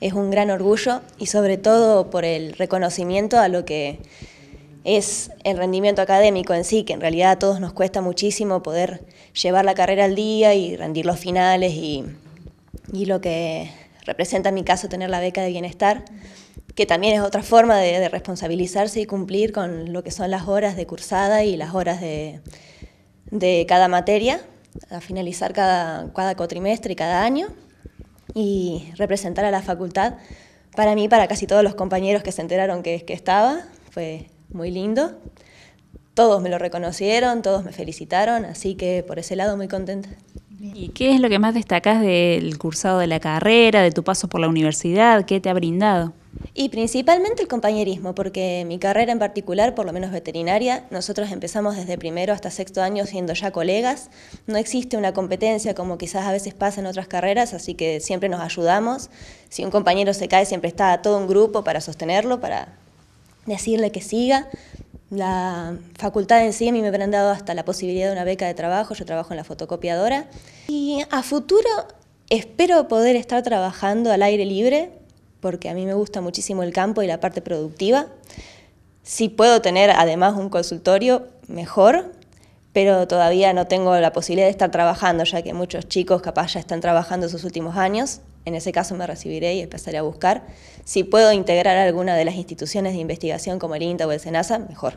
es un gran orgullo y sobre todo por el reconocimiento a lo que es el rendimiento académico en sí, que en realidad a todos nos cuesta muchísimo poder llevar la carrera al día y rendir los finales y, lo que representa en mi caso tener la beca de bienestar, que también es otra forma de, responsabilizarse y cumplir con lo que son las horas de cursada y las horas de, cada materia, a finalizar cada, cada cuatrimestre y cada año y representar a la facultad. Para mí, para casi todos los compañeros que se enteraron que, que estaba, fue muy lindo. Todos me lo reconocieron, todos me felicitaron, así que por ese lado muy contenta. ¿Y qué es lo que más destacás del cursado de la carrera, de tu paso por la universidad? ¿Qué te ha brindado? Y principalmente el compañerismo, porque mi carrera en particular, por lo menos veterinaria, nosotros empezamos desde primero hasta sexto año siendo ya colegas, no existe una competencia como quizás a veces pasa en otras carreras, así que siempre nos ayudamos. Si un compañero se cae, siempre está todo un grupo para sostenerlo, para decirle que siga. La facultad en sí a mí me habrán dado hasta la posibilidad de una beca de trabajo, yo trabajo en la fotocopiadora. Y a futuro espero poder estar trabajando al aire libre, porque a mí me gusta muchísimo el campo y la parte productiva. Si puedo tener además un consultorio, mejor, pero todavía no tengo la posibilidad de estar trabajando, ya que muchos chicos capaz ya están trabajando sus últimos años. En ese caso me recibiré y empezaré a buscar. Si puedo integrar alguna de las instituciones de investigación como el INTA o el SENASA, mejor.